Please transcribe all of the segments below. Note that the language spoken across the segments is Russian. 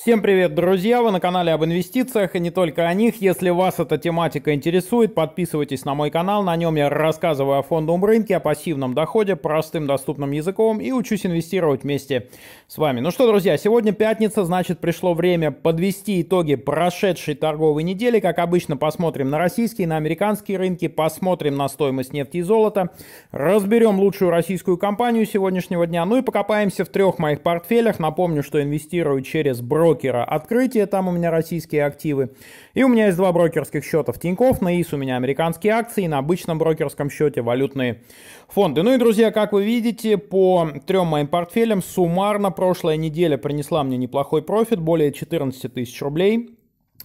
Всем привет, друзья! Вы на канале об инвестициях и не только о них. Если вас эта тематика интересует, подписывайтесь на мой канал. На нем я рассказываю о фондовом рынке, о пассивном доходе, простым доступным языком и учусь инвестировать вместе с вами. Ну что, друзья, сегодня пятница, значит пришло время подвести итоги прошедшей торговой недели. Как обычно, посмотрим на российские, на американские рынки, посмотрим на стоимость нефти и золота, разберем лучшую российскую компанию сегодняшнего дня, ну и покопаемся в трех моих портфелях. Напомню, что инвестирую через бро брокера открытие, там у меня российские активы. И у меня есть два брокерских счета в Тинькофф, на ИС у меня американские акции, на обычном брокерском счете валютные фонды. Ну и, друзья, как вы видите, по трем моим портфелям суммарно прошлая неделя принесла мне неплохой профит, более 14 тысяч рублей.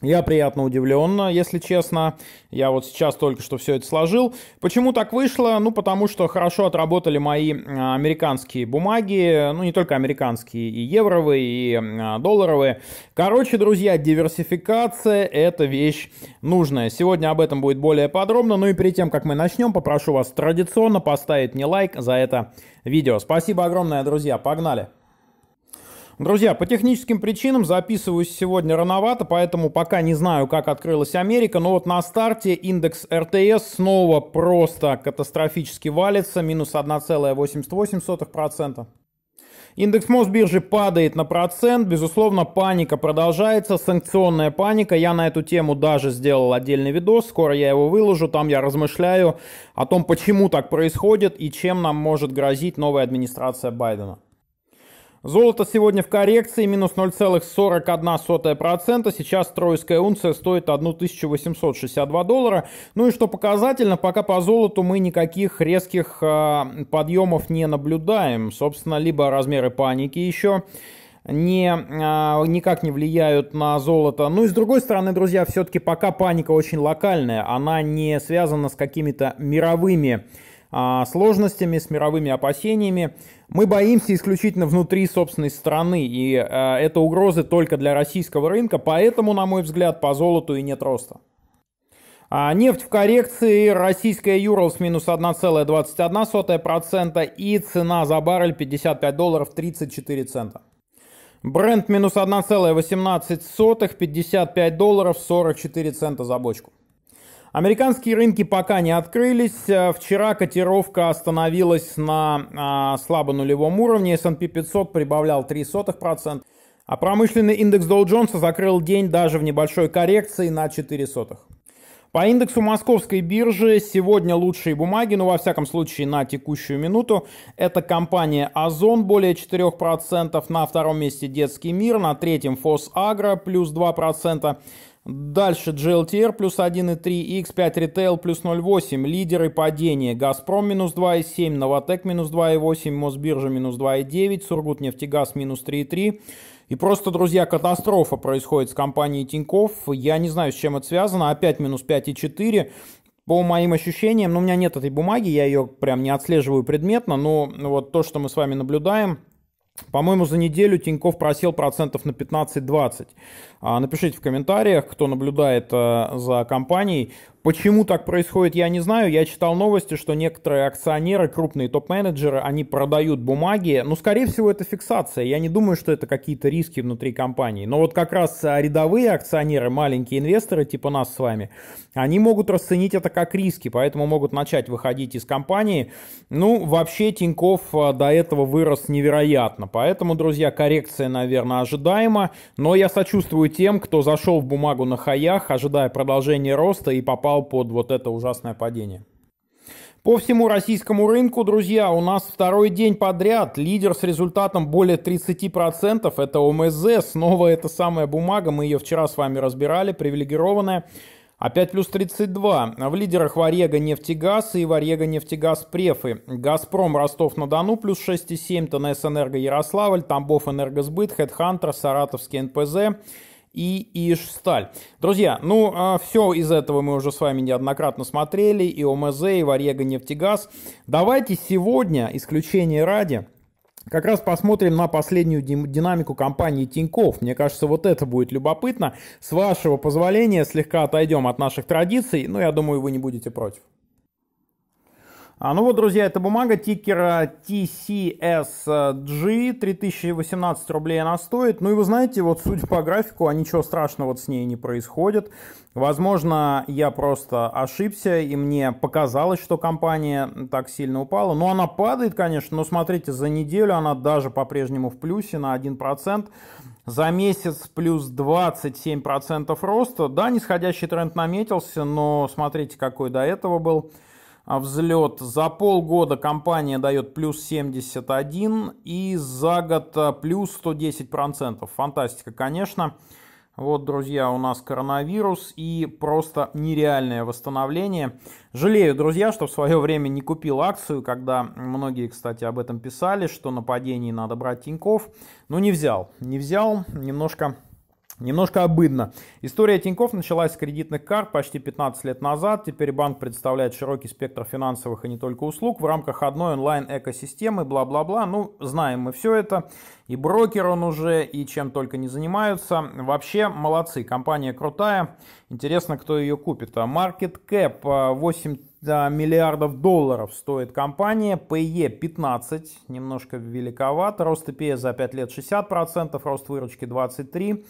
Я приятно удивлен, если честно. Я вот сейчас только что все это сложил. Почему так вышло? Ну, потому что хорошо отработали мои американские бумаги. Ну, не только американские, и евровые, и а, долларовые. Короче, друзья, диверсификация – это вещь нужная. Сегодня об этом будет более подробно. Ну и перед тем, как мы начнем, попрошу вас традиционно поставить мне лайк за это видео. Спасибо огромное, друзья. Погнали! Друзья, по техническим причинам записываюсь сегодня рановато, поэтому пока не знаю, как открылась Америка, но вот на старте индекс РТС снова просто катастрофически валится, минус 1,88%. Индекс Мосбиржи падает на процент, безусловно, паника продолжается, санкционная паника. Я на эту тему даже сделал отдельный видос, скоро я его выложу, там я размышляю о том, почему так происходит и чем нам может грозить новая администрация Байдена. Золото сегодня в коррекции, минус 0,41%. Сейчас тройская унция стоит 1862 доллара. Ну и что показательно, пока по золоту мы никаких резких э, подъемов не наблюдаем. Собственно, либо размеры паники еще не, э, никак не влияют на золото. Ну и с другой стороны, друзья, все-таки пока паника очень локальная. Она не связана с какими-то мировыми а, сложностями, с мировыми опасениями. Мы боимся исключительно внутри собственной страны, и э, это угрозы только для российского рынка, поэтому, на мой взгляд, по золоту и нет роста. А нефть в коррекции, российская Юрлс минус 1,21% и цена за баррель 55 долларов 34 цента. Бренд минус 1,18, 55 долларов 44 цента за бочку. Американские рынки пока не открылись. Э, вчера котировка остановилась на а, слабо нулевом уровне. S&P 500 прибавлял 0,03%. А промышленный индекс Dow Jones закрыл день даже в небольшой коррекции на 0,04%. сотых. По индексу московской биржи сегодня лучшие бумаги, ну во всяком случае на текущую минуту, это компания Озон более 4%, на втором месте Детский мир, на третьем Фос Агро плюс 2%, Дальше GLTR плюс 1,3, X5 Retail плюс 0,8, лидеры падения, Газпром минус 2,7, Новотек минус 2,8, Мосбиржа минус 2,9, Сургутнефтегаз минус 3,3. И просто, друзья, катастрофа происходит с компанией Тиньков. Я не знаю, с чем это связано. Опять минус 5,4 по моим ощущениям, ну, у меня нет этой бумаги, я ее прям не отслеживаю предметно, но вот то, что мы с вами наблюдаем, по-моему, за неделю Тиньков просел процентов на 15-20. А, напишите в комментариях, кто наблюдает э, за компанией, Почему так происходит, я не знаю. Я читал новости, что некоторые акционеры, крупные топ-менеджеры, они продают бумаги. Но, ну, скорее всего, это фиксация. Я не думаю, что это какие-то риски внутри компании. Но вот как раз а, рядовые акционеры, маленькие инвесторы, типа нас с вами, они могут расценить это как риски, поэтому могут начать выходить из компании. Ну, вообще Тиньков а, до этого вырос невероятно. Поэтому, друзья, коррекция, наверное, ожидаема. Но я сочувствую тем, кто зашел в бумагу на хаях, ожидая продолжения роста и попал попал под вот это ужасное падение. По всему российскому рынку, друзья, у нас второй день подряд лидер с результатом более 30%, это ОМЗ, снова эта самая бумага, мы ее вчера с вами разбирали, привилегированная. Опять плюс 32. В лидерах Варега нефтегаз и Варега нефтегаз префы. Газпром Ростов-на-Дону плюс 6,7, ТНС Энерго Ярославль, Тамбов Энергосбыт, Хедхантер, Саратовский НПЗ и Ишсталь. Друзья, ну, а, все из этого мы уже с вами неоднократно смотрели, и ОМЗ, и Варега нефтегаз. Давайте сегодня, исключение ради, как раз посмотрим на последнюю динамику компании Тиньков. Мне кажется, вот это будет любопытно. С вашего позволения слегка отойдем от наших традиций, но я думаю, вы не будете против. А, ну вот, друзья, это бумага тикера TCSG, 3018 рублей она стоит. Ну и вы знаете, вот судя по графику, а ничего страшного вот с ней не происходит. Возможно, я просто ошибся, и мне показалось, что компания так сильно упала. Но она падает, конечно, но смотрите, за неделю она даже по-прежнему в плюсе на 1%. За месяц плюс 27% роста. Да, нисходящий тренд наметился, но смотрите, какой до этого был – а взлет. За полгода компания дает плюс 71 и за год э, плюс 110%. Фантастика, конечно. Вот, друзья, у нас коронавирус и просто нереальное восстановление. Жалею, друзья, что в свое время не купил акцию, когда многие, кстати, об этом писали, что на падении надо брать Тиньков. но ну, не взял, не взял, немножко Немножко обыдно. История Тиньков началась с кредитных карт почти 15 лет назад. Теперь банк представляет широкий спектр финансовых и не только услуг в рамках одной онлайн-экосистемы, бла-бла-бла. Ну, знаем мы все это. И брокер он уже, и чем только не занимаются. Вообще, молодцы. Компания крутая. Интересно, кто ее купит. А market Cap 8 а, миллиардов долларов стоит компания, PE 15, немножко великоват. рост PE за 5 лет 60%, рост выручки 23%,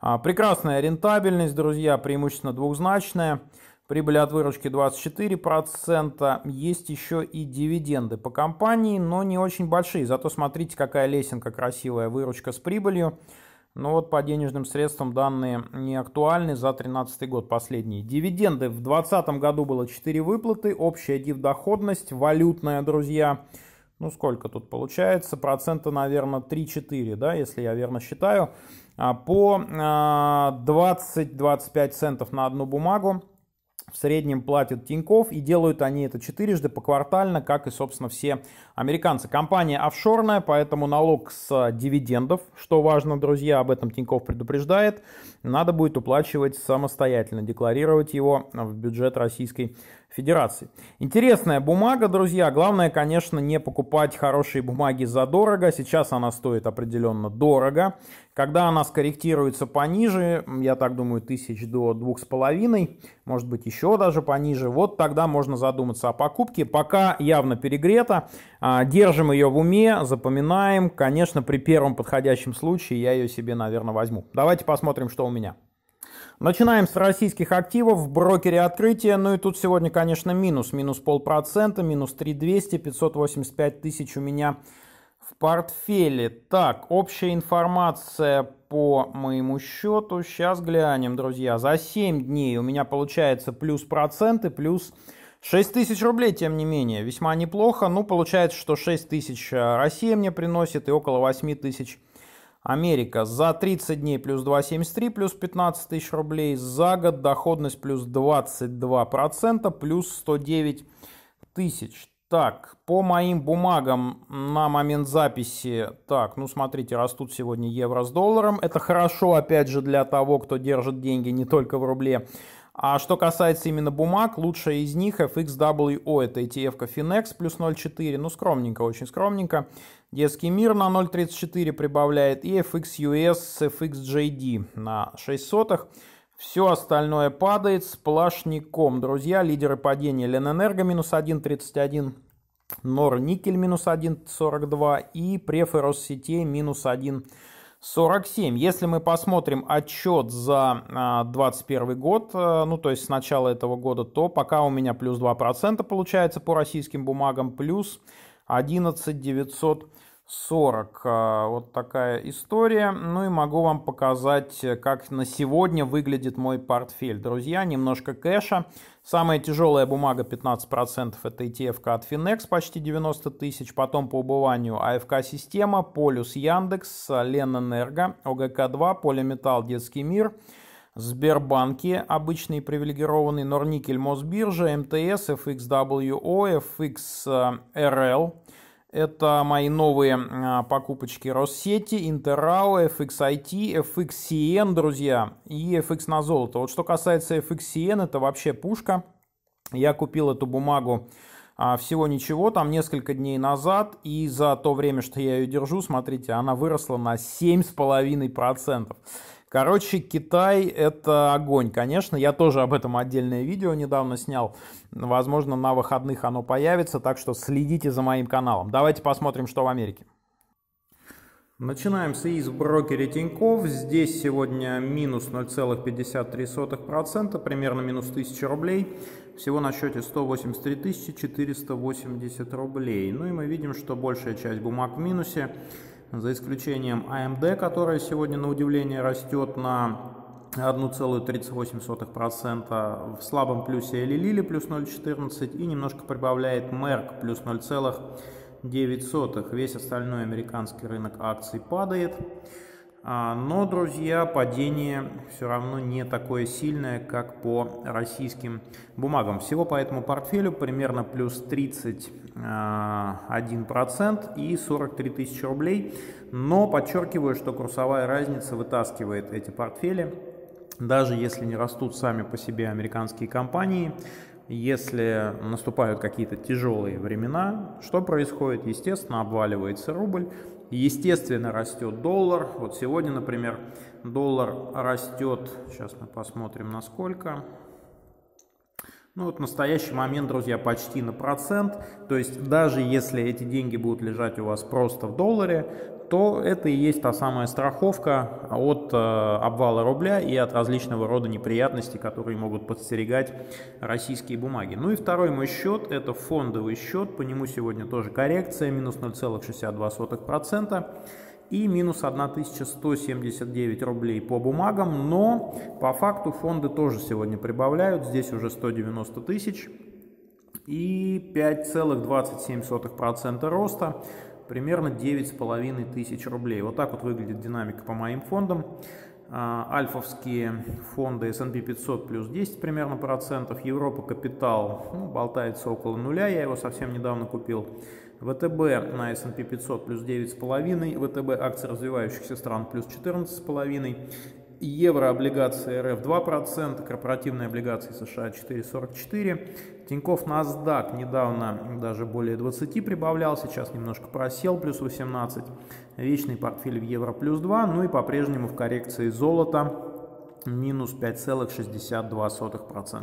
а, прекрасная рентабельность, друзья, преимущественно двухзначная. Прибыль от выручки 24%. Есть еще и дивиденды по компании, но не очень большие. Зато смотрите, какая лесенка красивая, выручка с прибылью. Но ну вот по денежным средствам данные не актуальны за 2013 год, последние. Дивиденды в 2020 году было 4 выплаты, общая дивдоходность, валютная, друзья. Ну сколько тут получается? Процента, наверное, 3-4, да, если я верно считаю. А, по 20-25 а, центов на одну бумагу в среднем платят Тиньков, и делают они это четырежды поквартально, как и, собственно, все американцы. Компания офшорная, поэтому налог с дивидендов, что важно, друзья, об этом Тиньков предупреждает, надо будет уплачивать самостоятельно, декларировать его в бюджет Российской Федерации. Интересная бумага, друзья. Главное, конечно, не покупать хорошие бумаги за дорого. Сейчас она стоит определенно дорого. Когда она скорректируется пониже, я так думаю, тысяч до двух с половиной, может быть, еще даже пониже, вот тогда можно задуматься о покупке. Пока явно перегрета, а, держим ее в уме, запоминаем. Конечно, при первом подходящем случае я ее себе, наверное, возьму. Давайте посмотрим, что у меня. Начинаем с российских активов в брокере открытия. Ну и тут сегодня, конечно, минус. Минус полпроцента, минус 3200, 585 тысяч у меня в портфеле. Так, общая информация по моему счету. Сейчас глянем, друзья. За 7 дней у меня получается плюс проценты, плюс 6 тысяч рублей, тем не менее. Весьма неплохо. Ну, получается, что 6 тысяч э, Россия мне приносит и около 8 тысяч Америка за 30 дней плюс 2,73 плюс 15 тысяч рублей, за год доходность плюс 22% плюс 109 тысяч. Так, по моим бумагам на момент записи, так, ну смотрите, растут сегодня евро с долларом. Это хорошо, опять же, для того, кто держит деньги не только в рубле. А что касается именно бумаг, лучшая из них FXWO, это ETF Finex плюс 0,4, ну скромненько, очень скромненько. Детский мир на 0.34 прибавляет и FXUS с FXJD на 6 сотых. Все остальное падает сплошником. Друзья, лидеры падения Ленэнерго минус 1.31, Норникель минус 1.42 и Префы минус 1. 47. Если мы посмотрим отчет за 2021 а, год, а, ну то есть с начала этого года, то пока у меня плюс 2% получается по российским бумагам, плюс 11 940. А, вот такая история. Ну и могу вам показать, как на сегодня выглядит мой портфель. Друзья, немножко кэша. Самая тяжелая бумага 15% это ETF от Finex, почти 90 тысяч. Потом по убыванию АФК-система, Полюс Яндекс, Ленэнерго, ОГК-2, Полиметалл, Детский мир – Сбербанки, обычный привилегированный, Норникель, Мосбиржа, МТС, FXWO, FXRL. Это мои новые а, покупочки Россети, Интерао, FXIT, FXCN, друзья, и FX на золото. Вот что касается FXCN, это вообще пушка. Я купил эту бумагу а, всего ничего, там несколько дней назад, и за то время, что я ее держу, смотрите, она выросла на 7,5%. Короче, Китай — это огонь, конечно. Я тоже об этом отдельное видео недавно снял. Возможно, на выходных оно появится, так что следите за моим каналом. Давайте посмотрим, что в Америке. Начинаем с ИИС в брокере Тиньков. Здесь сегодня минус 0,53%, примерно минус 1000 рублей. Всего на счете 183 480 рублей. Ну и мы видим, что большая часть бумаг в минусе за исключением AMD, а которая сегодня на удивление растет на 1,38%, в слабом плюсе Элилили плюс 0,14 и немножко прибавляет Merck плюс 0,9. Весь остальной американский рынок акций падает. А, но, друзья, падение все равно не такое сильное, как по российским бумагам. Всего по этому портфелю примерно плюс 31% а, и 43 тысячи рублей. Но подчеркиваю, что курсовая разница вытаскивает эти портфели. Даже если не растут сами по себе американские компании, если наступают какие-то тяжелые времена, что происходит? Естественно, обваливается рубль, естественно, растет доллар. Вот сегодня, например, доллар растет, сейчас мы посмотрим, насколько. Ну вот в настоящий момент, друзья, почти на процент. То есть даже если эти деньги будут лежать у вас просто в долларе, то это и есть та самая страховка от э, обвала рубля и от различного рода неприятностей, которые могут подстерегать российские бумаги. Ну и второй мой счет – это фондовый счет, по нему сегодня тоже коррекция, минус 0,62%. И минус 1179 рублей по бумагам, но по факту фонды тоже сегодня прибавляют, здесь уже 190 тысяч и 5,27% роста примерно 9,5 тысяч рублей. Вот так вот выглядит динамика по моим фондам. А, альфовские фонды S&P 500 плюс 10 примерно процентов. Европа Капитал ну, болтается около нуля, я его совсем недавно купил. ВТБ на S&P 500 плюс 9,5, ВТБ акции развивающихся стран плюс 14,5, еврооблигации РФ 2%, корпоративные облигации США 4,44%. Тиньков NASDAQ недавно даже более 20 прибавлял, сейчас немножко просел, плюс 18. Вечный портфель в евро плюс 2, ну и по-прежнему в коррекции золота минус 5,62%.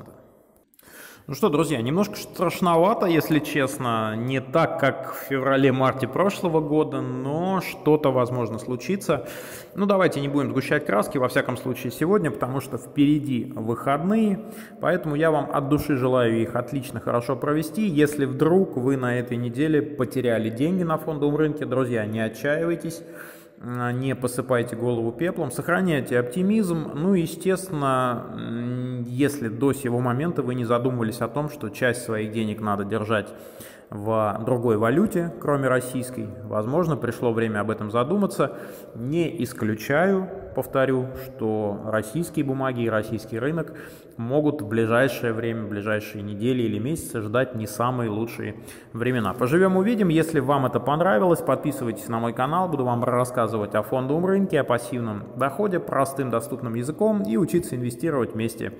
Ну что, друзья, немножко страшновато, если честно. Не так, как в феврале-марте прошлого года, но что-то, возможно, случится. Ну, давайте не будем сгущать краски, во всяком случае, сегодня, потому что впереди выходные. Поэтому я вам от души желаю их отлично, хорошо провести. Если вдруг вы на этой неделе потеряли деньги на фондовом рынке, друзья, не отчаивайтесь. Э, не посыпайте голову пеплом, сохраняйте оптимизм. Ну и, естественно, если до сего момента вы не задумывались о том, что часть своих денег надо держать в другой валюте, кроме российской, возможно, пришло время об этом задуматься. Не исключаю повторю, что российские бумаги и российский рынок могут в ближайшее время, в ближайшие недели или месяцы ждать не самые лучшие времена. Поживем увидим. Если вам это понравилось, подписывайтесь на мой канал. Буду вам рассказывать о фондовом рынке, о пассивном доходе простым доступным языком и учиться инвестировать вместе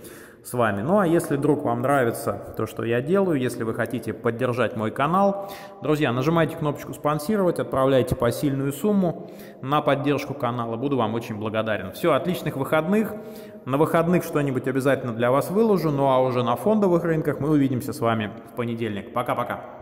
с вами. Ну а если вдруг вам нравится то, что я делаю, если вы хотите поддержать мой канал, друзья, нажимайте кнопочку «Спонсировать», отправляйте посильную сумму на поддержку канала. Буду вам очень благодарен благодарен. Все, отличных выходных. На выходных что-нибудь обязательно для вас выложу, ну а уже на фондовых рынках мы увидимся с вами в понедельник. Пока-пока.